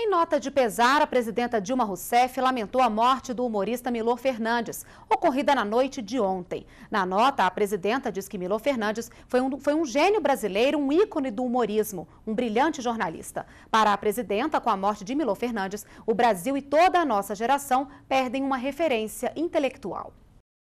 Em nota de pesar, a presidenta Dilma Rousseff lamentou a morte do humorista Milor Fernandes, ocorrida na noite de ontem. Na nota, a presidenta diz que Milor Fernandes foi um, foi um gênio brasileiro, um ícone do humorismo, um brilhante jornalista. Para a presidenta, com a morte de Milor Fernandes, o Brasil e toda a nossa geração perdem uma referência intelectual.